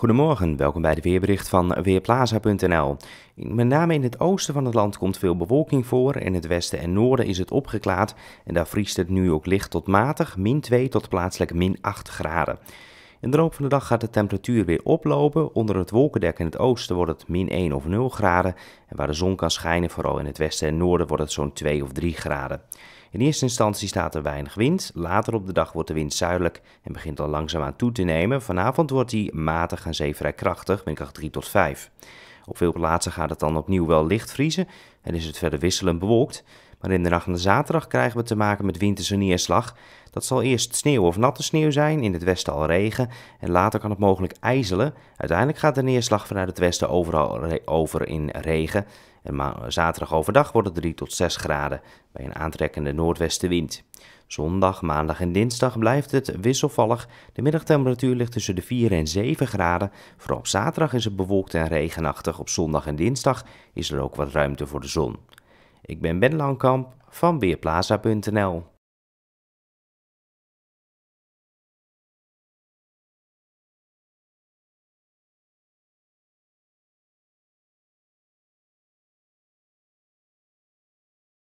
Goedemorgen, welkom bij de weerbericht van Weerplaza.nl. Met name in het oosten van het land komt veel bewolking voor. In het westen en noorden is het opgeklaard en daar vriest het nu ook licht tot matig, min 2 tot plaatselijk min 8 graden. In de loop van de dag gaat de temperatuur weer oplopen. Onder het wolkendek in het oosten wordt het min 1 of 0 graden. En waar de zon kan schijnen, vooral in het westen en noorden, wordt het zo'n 2 of 3 graden. In eerste instantie staat er weinig wind. Later op de dag wordt de wind zuidelijk en begint al langzaamaan toe te nemen. Vanavond wordt die matig en zee vrij krachtig, windkracht 3 tot 5. Op veel plaatsen gaat het dan opnieuw wel licht vriezen en is het verder wisselend bewolkt. Maar in de nacht van zaterdag krijgen we te maken met winterse neerslag. Dat zal eerst sneeuw of natte sneeuw zijn, in het westen al regen en later kan het mogelijk ijzelen. Uiteindelijk gaat de neerslag vanuit het westen overal over in regen. En zaterdag overdag wordt het 3 tot 6 graden bij een aantrekkende noordwestenwind. Zondag, maandag en dinsdag blijft het wisselvallig. De middagtemperatuur ligt tussen de 4 en 7 graden. Vooral op zaterdag is het bewolkt en regenachtig. Op zondag en dinsdag is er ook wat ruimte voor de zon. Ik ben Ben Langkamp van Weerplaza.nl.